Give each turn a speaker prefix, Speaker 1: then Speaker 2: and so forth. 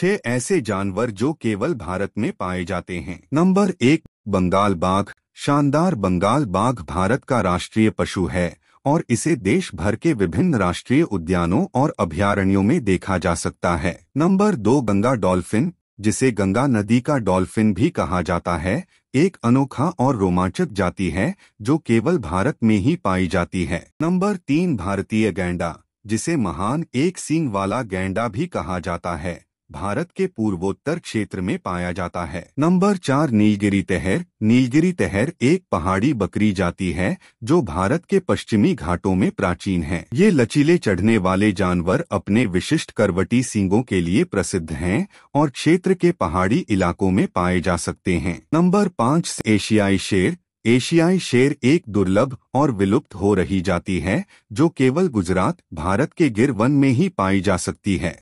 Speaker 1: छह ऐसे जानवर जो केवल भारत में पाए जाते हैं नंबर एक बंगाल बाघ शानदार बंगाल बाघ भारत का राष्ट्रीय पशु है और इसे देश भर के विभिन्न राष्ट्रीय उद्यानों और अभ्यारण्यों में देखा जा सकता है नंबर दो गंगा डॉल्फिन जिसे गंगा नदी का डॉल्फिन भी कहा जाता है एक अनोखा और रोमांचक जाति है जो केवल भारत में ही पाई जाती है नंबर तीन भारतीय गैंडा जिसे महान एक सींग वाला गैंडा भी कहा जाता है भारत के पूर्वोत्तर क्षेत्र में पाया जाता है नंबर चार नीलगिरी तहर नीलगिरी तहर एक पहाड़ी बकरी जाति है जो भारत के पश्चिमी घाटों में प्राचीन है ये लचीले चढ़ने वाले जानवर अपने विशिष्ट करवटी सींगों के लिए प्रसिद्ध हैं और क्षेत्र के पहाड़ी इलाकों में पाए जा सकते हैं नंबर पाँच एशियाई शेर एशियाई शेर एक दुर्लभ और विलुप्त हो रही जाती है जो केवल गुजरात भारत के गिर वन में ही पाई जा सकती है